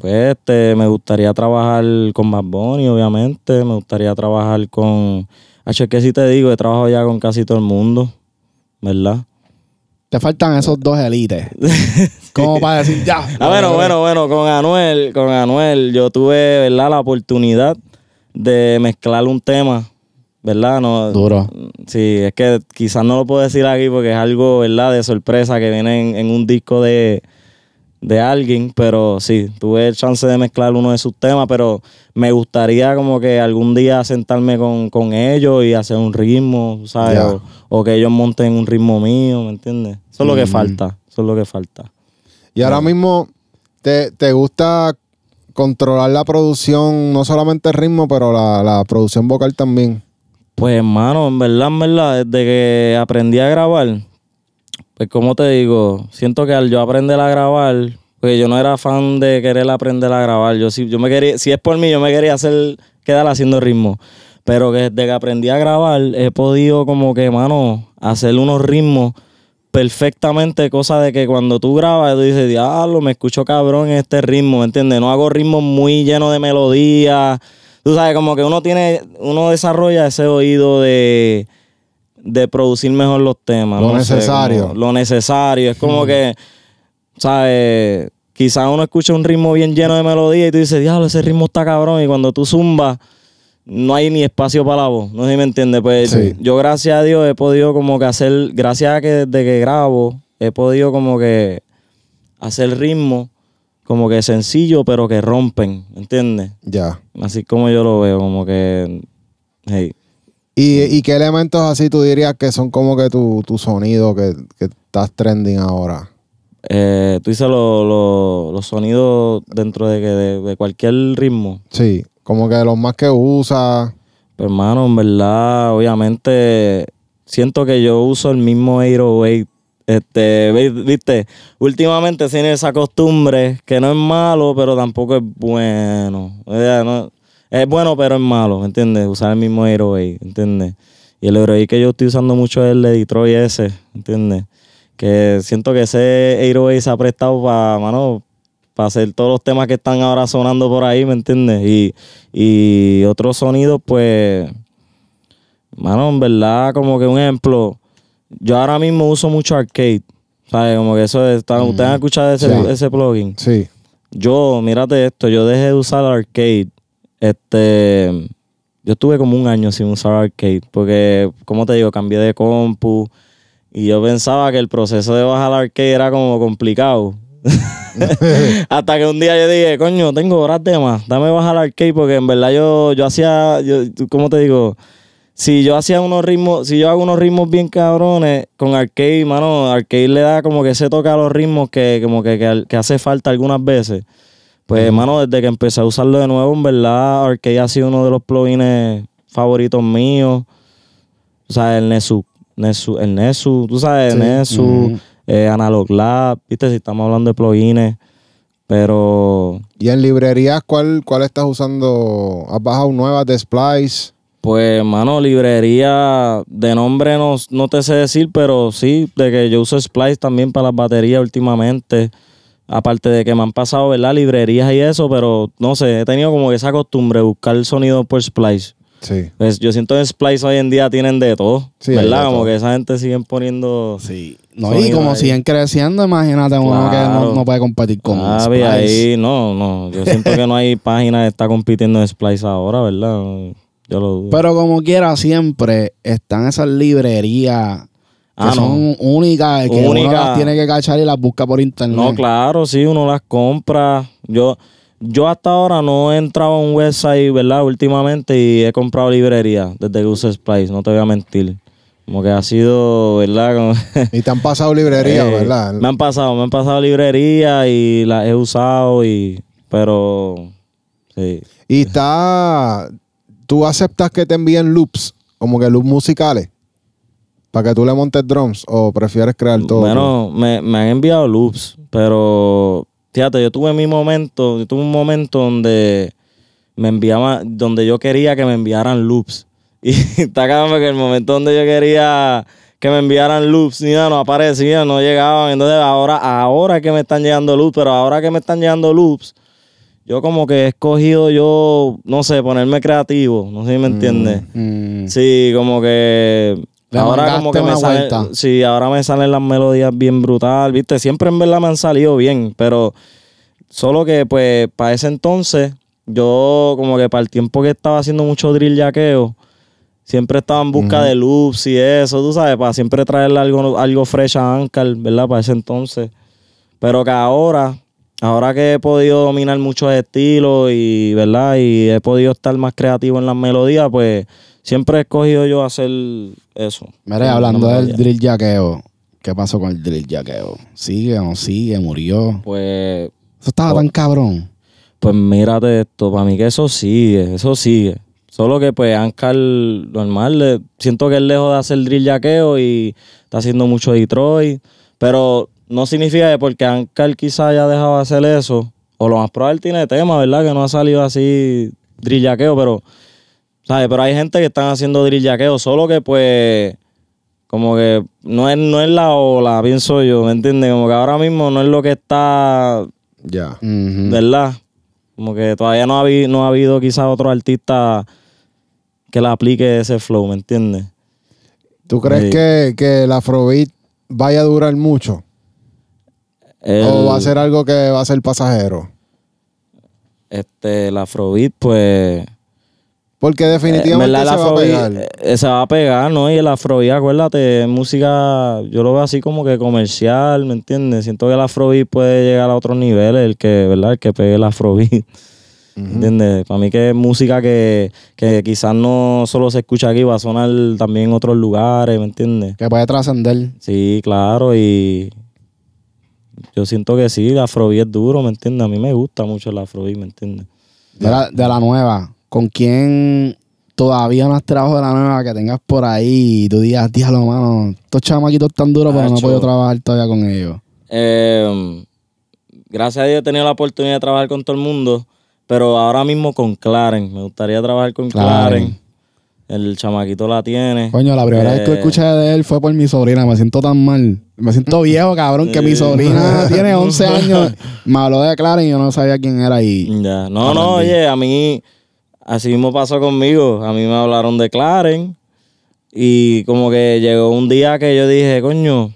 Pues este, me gustaría trabajar con Bad Bunny, obviamente, me gustaría trabajar con... H, que si te digo, he trabajado ya con casi todo el mundo, ¿verdad? Te faltan esos dos elites. ¿Cómo para decir ya. Ah, bueno, bueno, bueno, con Anuel, con Anuel, yo tuve, ¿verdad? La oportunidad de mezclar un tema, ¿verdad? No, Duro. Sí, es que quizás no lo puedo decir aquí porque es algo, ¿verdad? De sorpresa que viene en, un disco de, de alguien, pero sí, tuve el chance de mezclar uno de sus temas, pero me gustaría como que algún día sentarme con, con ellos y hacer un ritmo, ¿sabes? o que ellos monten un ritmo mío, ¿me entiendes? Eso es lo que mm. falta, eso es lo que falta. Y ahora mismo, ¿te, te gusta controlar la producción, no solamente el ritmo, pero la, producción vocal también? Pues hermano, en verdad, en verdad, desde que aprendí a grabar, pues como te digo, siento que al yo aprender a grabar, porque yo no era fan de querer aprender a grabar. Yo sí, yo me quería, si es por mí, yo me quería hacer quedar haciendo ritmo. Pero que desde que aprendí a grabar he podido como que, mano, hacer unos ritmos perfectamente, cosa de que cuando tú grabas, tú dices, diablo, me escucho cabrón en este ritmo, ¿entiendes? No hago ritmos muy llenos de melodía. Tú sabes, como que uno tiene, uno desarrolla ese oído de, producir mejor los temas. Lo necesario. lo necesario. Es como que, ¿sabes? Quizás uno escucha un ritmo bien lleno de melodía y tú dices, diablo, ese ritmo está cabrón. Y cuando tú zumbas, no hay ni espacio para la voz, no sé si me entiende. Pues yo, gracias a Dios, he podido como que hacer, gracias a que desde que grabo, he podido como que hacer ritmo como que sencillo, pero que rompen, ¿entiendes? Ya. Así como yo lo veo, como que. Hey. ¿Y, qué elementos así tú dirías que son como que tu, tu sonido que, estás trending ahora? Eh, tú dices los sonidos dentro de, que de cualquier ritmo. Sí. Como que los más que usa. Pero, hermano, en verdad, obviamente, siento que yo uso el mismo aerowave, Este, viste, últimamente tiene esa costumbre que no es malo, pero tampoco es bueno. no, es bueno, pero es malo, ¿entiendes? Usar el mismo aerowave, ¿entiendes? Y el heroí que yo estoy usando mucho es el de Detroit ese, ¿entiendes? Que siento que ese aerowave se ha prestado para, mano, para hacer todos los temas que están ahora sonando por ahí, ¿me entiendes? Y, y otros sonidos, pues, mano, en verdad, como que un ejemplo, yo ahora mismo uso mucho arcade, ¿sabes? Como que eso, es... Mm. ¿ustedes han escuchado ese, ese plugin? Sí. Yo, mírate esto, yo dejé de usar arcade, este, yo estuve como un año sin usar arcade, porque, como te digo, cambié de compu, y yo pensaba que el proceso de bajar arcade era como complicado, Hasta que un día yo dije, coño, tengo horas de dame bajar al arcade porque en verdad yo, yo hacía, yo, ¿cómo te digo? Si yo hacía unos ritmos, si yo hago unos ritmos bien cabrones con arcade, mano, arcade le da como que se toca los ritmos que como que, que, hace falta algunas veces. Pues, mano, desde que empecé a usarlo de nuevo, en verdad, arcade ha sido uno de los plugins favoritos míos. O sea, el Nesu, el Nesu, tú sabes, el Nesu. Eh, Analog Lab, viste, si estamos hablando de plugins, pero... ¿Y en librerías cuál, cuál estás usando? ¿Has bajado nuevas de Splice? Pues, mano, librería de nombre no, no te sé decir, pero sí, de que yo uso Splice también para las baterías últimamente. Aparte de que me han pasado, ¿verdad? Librerías y eso, pero no sé, he tenido como esa costumbre de buscar el sonido por Splice yo siento que Splice hoy en día tienen de todo, ¿verdad? Como que esa gente siguen poniendo... Sí. No, y como siguen creciendo, imagínate uno que no, puede competir con ah, ahí no, no. Yo siento que no hay página que está compitiendo en Splice ahora, ¿verdad? Yo lo dudo. Pero como quiera, siempre están esas librerías que ah, son únicas, que Única. uno tiene que cachar y las busca por internet. No, claro, sí, uno las compra. Yo yo hasta ahora no he entrado a un website, ¿verdad? Últimamente y he comprado librería desde que Space, no te voy a mentir. Como que ha sido, ¿verdad? y te han pasado librería, eh, ¿verdad? Me han pasado, me han pasado librería y las he usado y... Pero... Sí. Y está... ¿Tú aceptas que te envíen loops? Como que loops musicales. Para que tú le montes drums o prefieres crear todo. Bueno, me, me han enviado loops, pero Fíjate, yo tuve mi momento, yo tuve un momento donde me enviaba, donde yo quería que me enviaran loops. Y está acá que el momento donde yo quería que me enviaran loops, ni nada, no aparecían, no llegaban. Entonces ahora, ahora que me están llegando loops, pero ahora que me están llegando loops, yo como que he escogido yo, no sé, ponerme creativo, no sé si me mm, entiendes. Mm. Sí, como que ahora como que me ahora me salen las melodías bien brutal, viste, siempre en verdad me han salido bien, pero solo que pues para ese entonces yo como que para el tiempo que estaba haciendo mucho drill jaqueo, siempre estaba en busca de loops y eso, tú sabes, para siempre traerle algo algo fresh a Ankar, ¿verdad? Para ese entonces. Pero que ahora ahora que he podido dominar muchos estilos y, ¿verdad? Y he podido estar más creativo en las melodías, pues Siempre he escogido yo hacer eso. Mire, hablando del drill yaqueo, ¿qué pasó con el drill yaqueo? ¿Sigue o no sigue? ¿Murió? Pues. Eso estaba tan pues, cabrón. Pues mírate esto, para mí que eso sigue, eso sigue. Solo que pues Ankar normal, siento que es lejos de hacer drill yaqueo y está haciendo mucho Detroit. Pero no significa que porque Ankar quizá haya dejado de hacer eso, o lo más probable tiene tema, ¿verdad? Que no ha salido así drill yaqueo, pero ¿Sabes? Pero hay gente que están haciendo drill jaqueo, solo que pues como que no es, no es la ola, pienso yo, ¿me entiendes? Como que ahora mismo no es lo que está. Ya. ¿Verdad? Como que todavía no ha, habido, no ha habido quizás otro artista que le aplique ese flow, ¿me entiendes? ¿Tú crees que, que el Afrobeat vaya a durar mucho? ¿O va a ser algo que va a ser pasajero? Este, el Afrobeat, pues. Porque eh, definitivamente se va a pegar. Eh, eh, se va a pegar, ¿no? Y el afrobeat, acuérdate, es música, yo lo veo así como que comercial, ¿me entiendes? Siento que el afrobeat puede llegar a otros niveles, el que, ¿verdad? El que pegue el afrobeat. ¿me ¿Entiendes? Para mí que es música que, quizás no solo se escucha aquí, va a sonar también en otros lugares, ¿me entiendes? Que puede trascender. Sí, claro, y yo siento que sí, el afrobeat es duro, ¿me entiendes? A mí me gusta mucho el afrobeat, ¿me entiendes? de la nueva, ¿Con quién todavía no has trabajado de la nueva que tengas por ahí y tú digas, dígalo, mano, estos chamaquitos están duros, pero no puedo trabajar todavía con ellos? Em, gracias a Dios he tenido la oportunidad de trabajar con todo el mundo, pero ahora mismo con Claren. Me gustaría trabajar con Claren. El chamaquito la tiene. Coño, la primera vez que eh, escuché de él fue por mi sobrina. Me siento tan mal. Me siento viejo, cabrón, que mi sobrina tiene 11 años. Me habló de Claren y yo no sabía quién era. Y ya. No, no, oye, a mí Así mismo pasó conmigo. A mí me hablaron de Claren. Y como que llegó un día que yo dije, coño,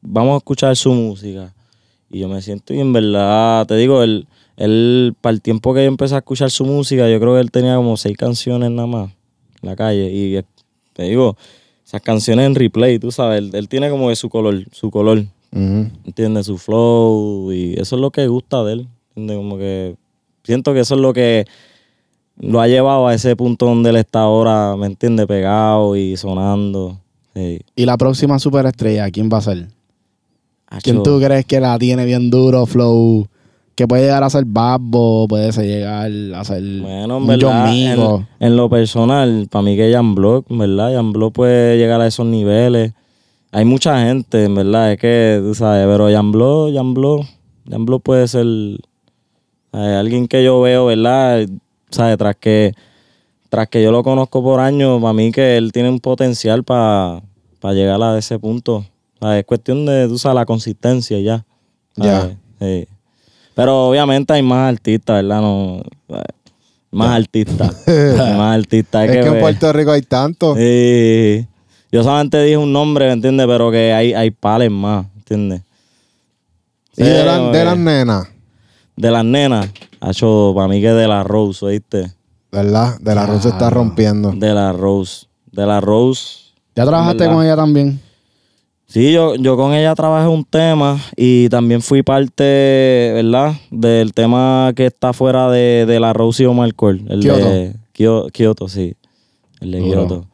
vamos a escuchar su música. Y yo me siento, y en verdad, te digo, él, él, para el tiempo que yo empecé a escuchar su música, yo creo que él tenía como seis canciones nada más en la calle. Y te digo, esas canciones en replay, tú sabes, él, tiene como que su color, su color. entiende Su flow. Y eso es lo que gusta de él. Como que siento que eso es lo que lo ha llevado a ese punto donde él está ahora, ¿me entiendes? Pegado y sonando. ¿Y la próxima superestrella, quién va a ser? ¿Quién tú crees que la tiene bien duro, Flow? Que puede llegar a ser Babbo, puede llegar a ser bueno, en, en, lo personal, para mí que Jan Block, ¿verdad? Jan Block puede llegar a esos niveles. Hay mucha gente, en verdad, es que, tú sabes, pero Jan Block, Jan Block, Jan Block puede ser eh, alguien que yo veo, ¿verdad? Tras que, tras que yo lo conozco por años, para mí que él tiene un potencial para llegar a ese punto. Es cuestión de, usar la consistencia ya. Ya. Pero obviamente hay más artistas, ¿verdad? No, más artistas. más artistas. Es, que, en Puerto Rico hay tantos. Sí. Yo solamente dije un nombre, ¿me entiendes? Pero que hay, hay pales más, ¿entiendes? y de las eh. nenas de las nenas, ha hecho para mí que de la Rose, ¿oíste? ¿Verdad? De la Rose está rompiendo. De la Rose. De la Rose. ¿Ya trabajaste con ella también? Sí, yo, yo con ella trabajé un tema y también fui parte, ¿verdad? Del tema que está fuera de, la Rose y Omar Cole, El de Kyoto, sí. El de Kyoto.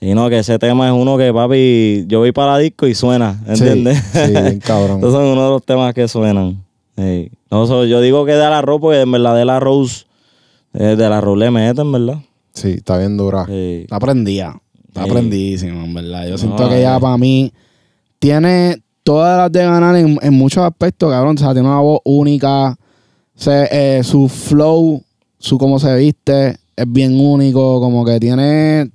Y no, que ese tema es uno que, papi, yo voy para disco y suena, ¿entiendes? Sí, cabrón. Esos son uno de los temas que suenan. Sí. No, yo digo que de la Rose, porque en verdad de la Rose, eh, de la Rose le meten, ¿verdad? Sí, está bien dura. Sí. Está Está en verdad. Yo siento que eh. ya para mí tiene todas las de ganar en, muchos aspectos, cabrón. O sea, tiene una voz única. Eh, su flow, su cómo se viste, es bien único. Como que tiene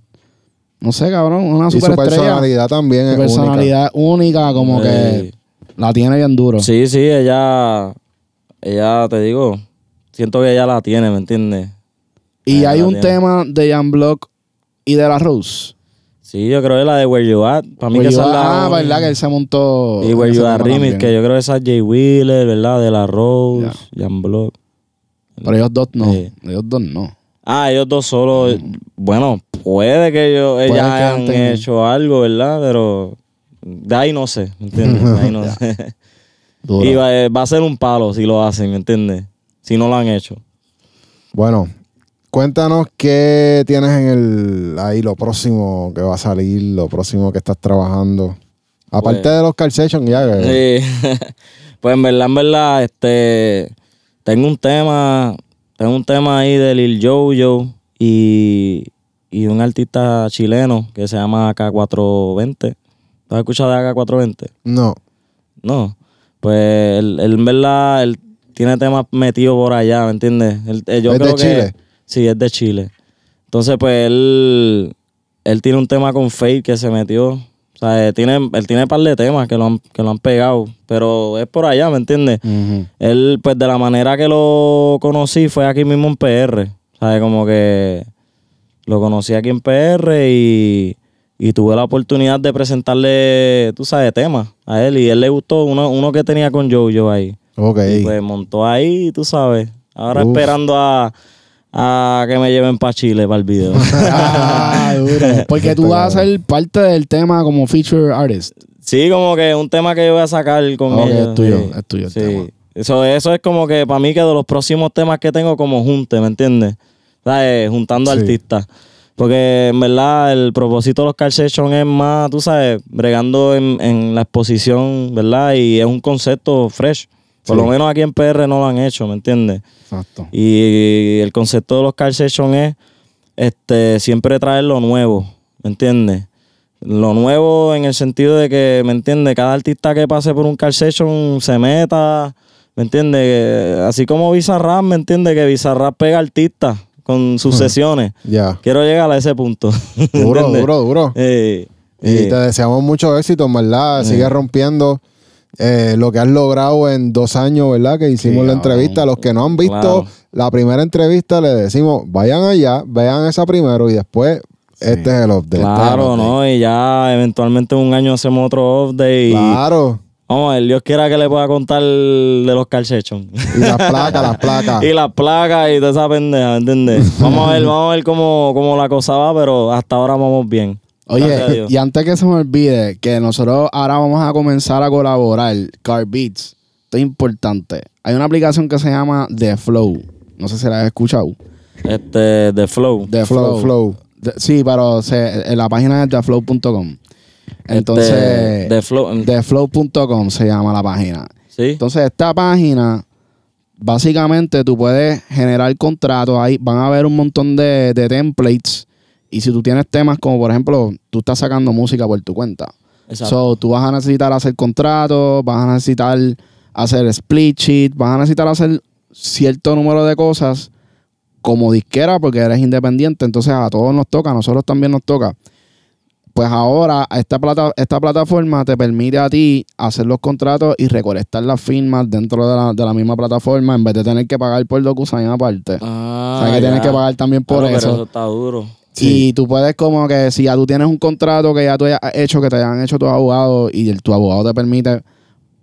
no sé, cabrón, una super personalidad también su personalidad única. como que la tiene bien duro. Sí, sí, ella ella, te digo, siento que ella la tiene, ¿me entiendes? ¿Y hay un tema de Jan Block y de la Rose? Sí, yo creo que la de Where You At. Para mí que la. Ah, verdad que él se montó. Y Where You At Remix, que yo creo que esa es Jay Wheeler, ¿verdad? De la Rose, Jan Block. Pero ellos dos no. Ellos dos no. Ah, ellos dos solo. Bueno, puede que ellos ella ellas hayan hecho algo, ¿verdad? Pero de ahí no sé, ¿me entiendes? De ahí no sé. Y eh, va, a ser un palo si lo hacen, ¿me entiendes? Si no lo han hecho. Bueno, cuéntanos qué tienes en el ahí lo próximo que va a salir, lo próximo que estás trabajando. Aparte pues- de los calcechos ya. Eh. Sí. pues en verdad, en verdad, este tengo un tema, tengo un tema ahí de Lil Jojo y, y un artista chileno que se llama AK420. ¿Tú has escuchado de AK420? No. No pues él, él, en tiene temas metidos por allá, ¿me entiendes? Eh, yo ¿Es creo de Chile? Que, sí, es de Chile. Entonces, pues él, él tiene un tema con Fake que se metió. O sea, él tiene, él tiene un par de temas que lo, han, pegado, pero es por allá, ¿me entiendes? Él, pues de la manera que lo conocí fue aquí mismo en PR. O sea, como que lo conocí aquí en PR y y tuve la oportunidad de presentarle, tú sabes, temas a él y él le gustó uno, que tenía con Jojo ahí. Ok. pues montó ahí, tú sabes. Ahora esperando a, que me lleven para Chile para el video. Ah, Porque tú vas a ser parte del tema como feature artist. Sí, como que un tema que yo voy a sacar con él. Es tuyo, es tuyo Eso, eso es como que para mí que de los próximos temas que tengo como junte, ¿me entiendes? O juntando artistas. Porque en verdad el propósito de los calcechon es más, tú sabes, bregando en, la exposición, ¿verdad? Y es un concepto fresh. Por lo menos aquí en PR no lo han hecho, ¿me entiendes? Exacto. Y el concepto de los calcechon es este, siempre traer lo nuevo, ¿me entiendes? Lo nuevo en el sentido de que, ¿me entiendes? Cada artista que pase por un calcechon se meta, ¿me entiendes? Así como Bizarrap, ¿me entiendes? Que Bizarrap pega artistas con sus sesiones. Quiero llegar a ese punto. Duro, duro, duro. Eh, y eh. te deseamos mucho éxito, ¿verdad? Eh. Sigue rompiendo lo que has logrado en dos años, ¿verdad? Que hicimos la ah, entrevista. los que no han visto la primera entrevista, le decimos, vayan allá, vean esa primero y después este es el day Claro, ¿no? Y ya eventualmente un año hacemos otro update. Claro. Vamos a ver, Dios quiera que le pueda contar de los calcechón. Y las placas, las placas. Y las placas y toda esa pendeja, ¿entiendes? Vamos a ver, vamos a ver cómo, la cosa va, pero hasta ahora vamos bien. Oye, y, antes que se me olvide, que nosotros ahora vamos a comenzar a colaborar, Car Beats. Esto es importante. Hay una aplicación que se llama The Flow. No sé si la has escuchado. Este, The Flow. The Flow. Flow. sí, pero en la página es theflow.com. Este, Entonces, de, se llama la página. Entonces, esta página, básicamente tú puedes generar contratos. Ahí van a haber un montón de, templates. Y si tú tienes temas como, por ejemplo, tú estás sacando música por tu cuenta. Exacto. tú vas a necesitar hacer contratos, vas a necesitar hacer split sheet, vas a necesitar hacer cierto número de cosas como disquera porque eres independiente. Entonces, a todos nos toca, a nosotros también nos toca pues ahora esta, plata, esta plataforma te permite a ti hacer los contratos y recolectar las firmas dentro de la, misma plataforma en vez de tener que pagar por DocuSign aparte. o sea, ah, que tienes que pagar también por eso. Pero eso está duro. Y tú puedes como que si ya tú tienes un contrato que ya tú has hecho, que te hayan hecho tus abogados y tu abogado te permite,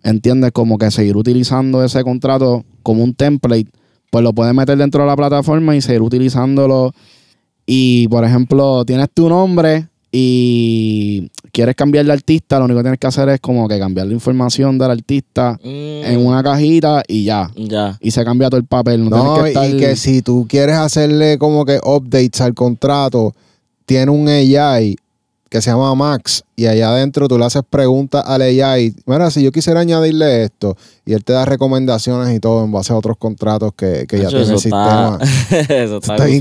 entiendes, como que seguir utilizando ese contrato como un template, pues lo puedes meter dentro de la plataforma y seguir utilizándolo. Y por ejemplo, tienes tu nombre, y quieres cambiar de artista, lo único que tienes que hacer es como que cambiar la información del artista mm. en una cajita y ya. Y se cambia todo el papel. No, tienes que estar... y que si tú quieres hacerle como que updates al contrato, tiene un AI que se llama Max y allá adentro tú le haces preguntas a al y, mira, si yo quisiera añadirle esto y él te da recomendaciones y todo en base a otros contratos que, ya tiene el sistema. eso está, bien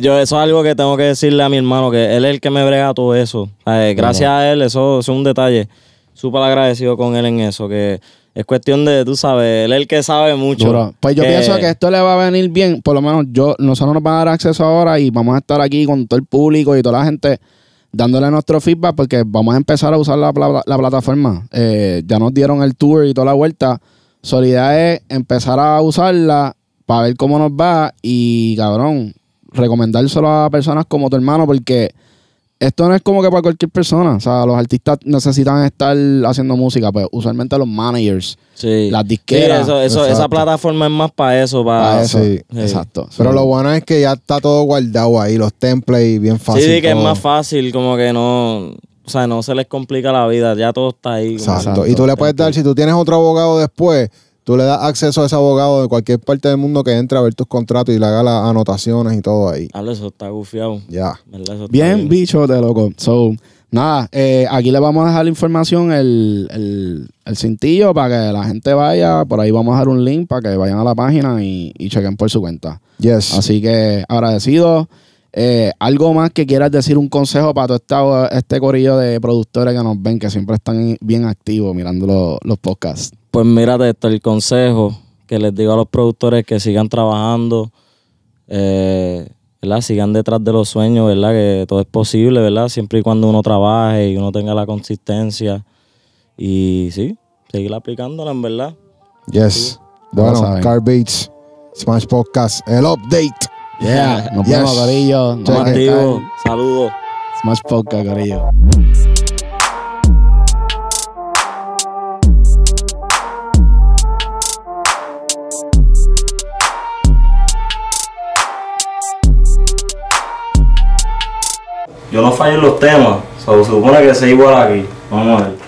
yo eso es algo que tengo que decirle a mi hermano, que él es el que me brega todo eso. gracias a él, eso, es un detalle. Súper agradecido con él en eso, que es cuestión de, tú sabes, él es el que sabe mucho. Pues yo pienso que esto le va a venir bien, por lo menos yo, nosotros nos van a dar acceso ahora y vamos a estar aquí con todo el público y toda la gente dándole nuestro feedback porque vamos a empezar a usar la, plataforma. Eh, ya nos dieron el tour y toda la vuelta. Soledad es empezar a usarla para ver cómo nos va y, cabrón, recomendárselo a personas como tu hermano porque esto no es como que para cualquier persona. O sea, los artistas necesitan estar haciendo música, pero pues, usualmente los managers, sí. las disqueras. Sí, esa plataforma es más para eso. Para, eso. exacto. Pero lo bueno es que ya está todo guardado ahí, los templates bien fácil. Sí, que es más fácil, como que no. O sea, no se les complica la vida, ya todo está ahí. exacto. Y tú le puedes dar, si tú tienes otro abogado después Tú le das acceso a ese abogado de cualquier parte del mundo que entre a ver tus contratos y le haga las anotaciones y todo ahí. Habla, eso está gufiado. Ya. Bien, bicho de loco. So, nada, eh, aquí le vamos a dejar la información, el, el, cintillo, para que la gente vaya. Por ahí vamos a dejar un link para que vayan a la página y, chequen por su cuenta. Yes. Así que agradecido. Eh, algo más que quieras decir, un consejo para todo este, este corillo de productores que nos ven, que siempre están bien activos mirando los, los podcasts. Pues mira, esto, el consejo que les digo a los productores que sigan trabajando, eh, ¿verdad? Sigan detrás de los sueños, ¿verdad? Que todo es posible, ¿verdad? Siempre y cuando uno trabaje y uno tenga la consistencia. Y sí, seguir aplicándola, en verdad. Yes. Bueno, Car Beats, Smash Podcast, el update. Yeah. Nos vemos, yes. Nos Saludos. Smash Podcast, Yo no fallo los temas. se supone que se igual aquí. Vamos a ver.